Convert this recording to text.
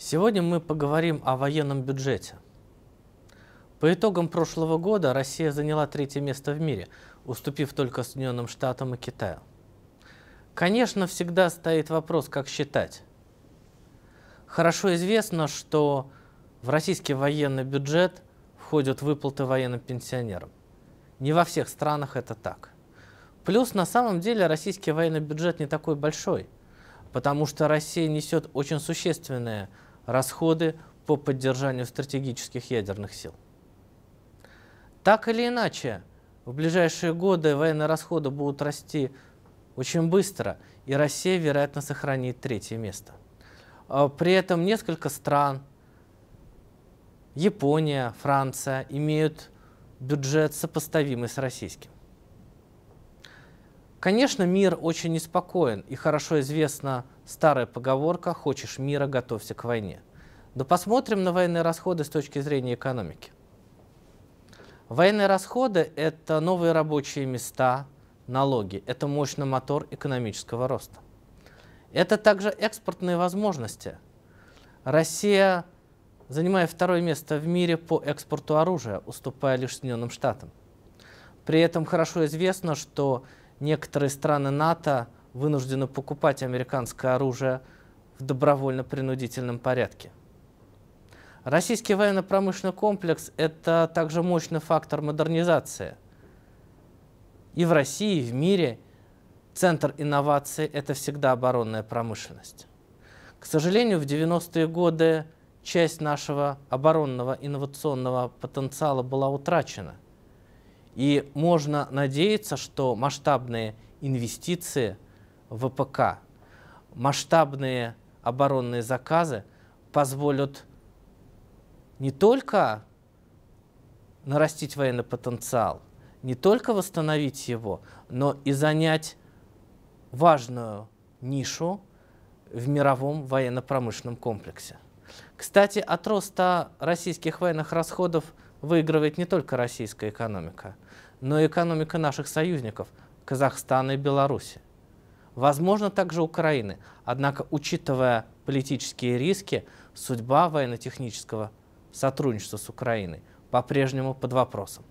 Сегодня мы поговорим о военном бюджете. По итогам прошлого года Россия заняла третье место в мире, уступив только Соединенным Штатам и Китаю. Конечно, всегда стоит вопрос, как считать. Хорошо известно, что в российский военный бюджет входят выплаты военным пенсионерам. Не во всех странах это так. Плюс на самом деле российский военный бюджет не такой большой, потому что Россия несет очень существенное расходы по поддержанию стратегических ядерных сил. Так или иначе, в ближайшие годы военные расходы будут расти очень быстро, и Россия, вероятно, сохранит третье место. А при этом несколько стран, Япония, Франция, имеют бюджет сопоставимый с российским. Конечно, мир очень неспокоен, и хорошо известна старая поговорка «хочешь мира, готовься к войне». Но посмотрим на военные расходы с точки зрения экономики. Военные расходы – это новые рабочие места, налоги, это мощный мотор экономического роста. Это также экспортные возможности. Россия, занимая второе место в мире по экспорту оружия, уступая лишь Соединенным Штатам. При этом хорошо известно, что некоторые страны НАТО вынуждены покупать американское оружие в добровольно-принудительном порядке. Российский военно-промышленный комплекс – это также мощный фактор модернизации. И в России, и в мире центр инноваций – это всегда оборонная промышленность. К сожалению, в 90-е годы часть нашего оборонного инновационного потенциала была утрачена – и можно надеяться, что масштабные инвестиции в ВПК, масштабные оборонные заказы позволят не только нарастить военный потенциал, не только восстановить его, но и занять важную нишу в мировом военно-промышленном комплексе. Кстати, от роста российских военных расходов – выигрывает не только российская экономика, но и экономика наших союзников – Казахстана и Беларуси. Возможно, также Украины. Однако, учитывая политические риски, судьба военно-технического сотрудничества с Украиной по-прежнему под вопросом.